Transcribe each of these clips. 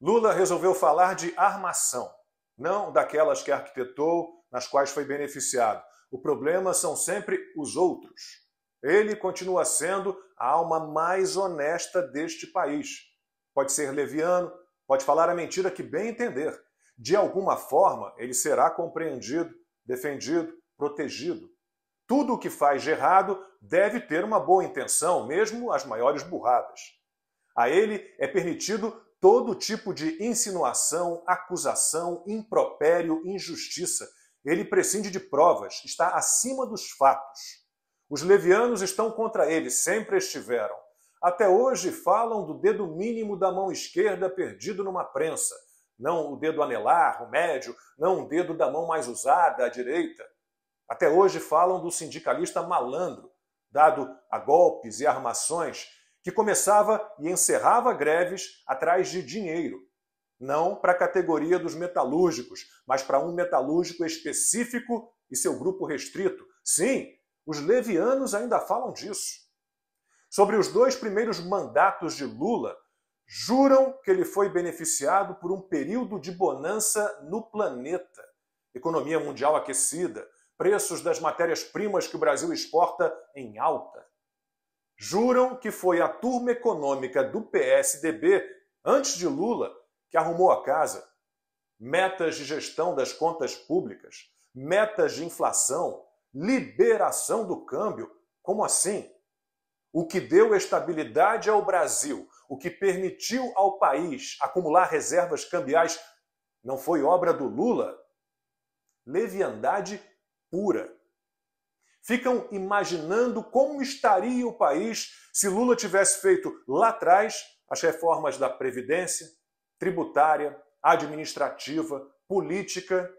Lula resolveu falar de armação, não daquelas que arquitetou, nas quais foi beneficiado. O problema são sempre os outros. Ele continua sendo a alma mais honesta deste país. Pode ser leviano, pode falar a mentira que bem entender. De alguma forma, ele será compreendido, defendido, protegido. Tudo o que faz de errado deve ter uma boa intenção, mesmo as maiores burradas. A ele é permitido todo tipo de insinuação, acusação, impropério, injustiça. Ele prescinde de provas, está acima dos fatos. Os levianos estão contra ele, sempre estiveram. Até hoje falam do dedo mínimo da mão esquerda perdido numa prensa, não o dedo anelar, o médio, não o dedo da mão mais usada, a direita. Até hoje falam do sindicalista malandro, dado a golpes e armações que começava e encerrava greves atrás de dinheiro, não para a categoria dos metalúrgicos, mas para um metalúrgico específico e seu grupo restrito. Sim, os levianos ainda falam disso. Sobre os dois primeiros mandatos de Lula, juram que ele foi beneficiado por um período de bonança no planeta. Economia mundial aquecida, preços das matérias-primas que o Brasil exporta em alta juram que foi a turma econômica do PSDB, antes de Lula, que arrumou a casa. Metas de gestão das contas públicas, metas de inflação, liberação do câmbio. Como assim? O que deu estabilidade ao Brasil, o que permitiu ao país acumular reservas cambiais, não foi obra do Lula? Leviandade pura ficam imaginando como estaria o país se Lula tivesse feito lá atrás as reformas da Previdência, tributária, administrativa, política.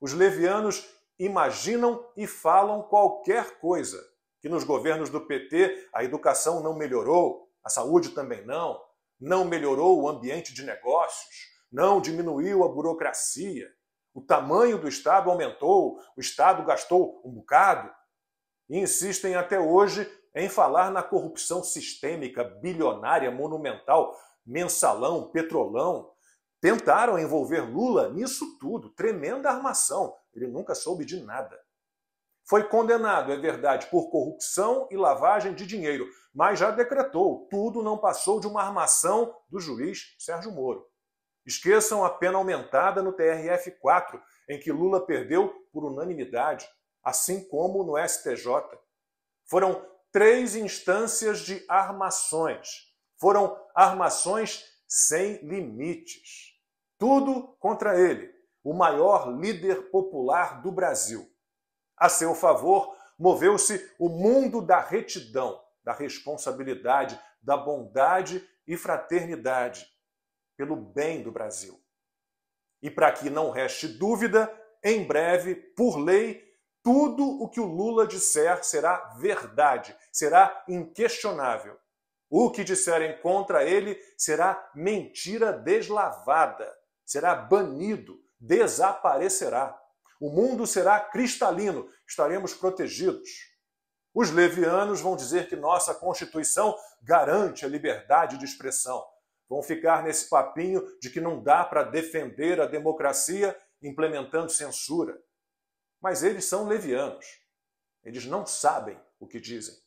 Os levianos imaginam e falam qualquer coisa. Que nos governos do PT a educação não melhorou, a saúde também não, não melhorou o ambiente de negócios, não diminuiu a burocracia, o tamanho do Estado aumentou, o Estado gastou um bocado, e insistem até hoje em falar na corrupção sistêmica, bilionária, monumental, mensalão, petrolão. Tentaram envolver Lula nisso tudo, tremenda armação. Ele nunca soube de nada. Foi condenado, é verdade, por corrupção e lavagem de dinheiro, mas já decretou: tudo não passou de uma armação do juiz Sérgio Moro. Esqueçam a pena aumentada no TRF-4, em que Lula perdeu por unanimidade assim como no STJ. Foram três instâncias de armações. Foram armações sem limites. Tudo contra ele, o maior líder popular do Brasil. A seu favor, moveu-se o mundo da retidão, da responsabilidade, da bondade e fraternidade pelo bem do Brasil. E para que não reste dúvida, em breve, por lei, tudo o que o Lula disser será verdade, será inquestionável. O que disserem contra ele será mentira deslavada, será banido, desaparecerá. O mundo será cristalino, estaremos protegidos. Os levianos vão dizer que nossa Constituição garante a liberdade de expressão. Vão ficar nesse papinho de que não dá para defender a democracia implementando censura mas eles são levianos. Eles não sabem o que dizem.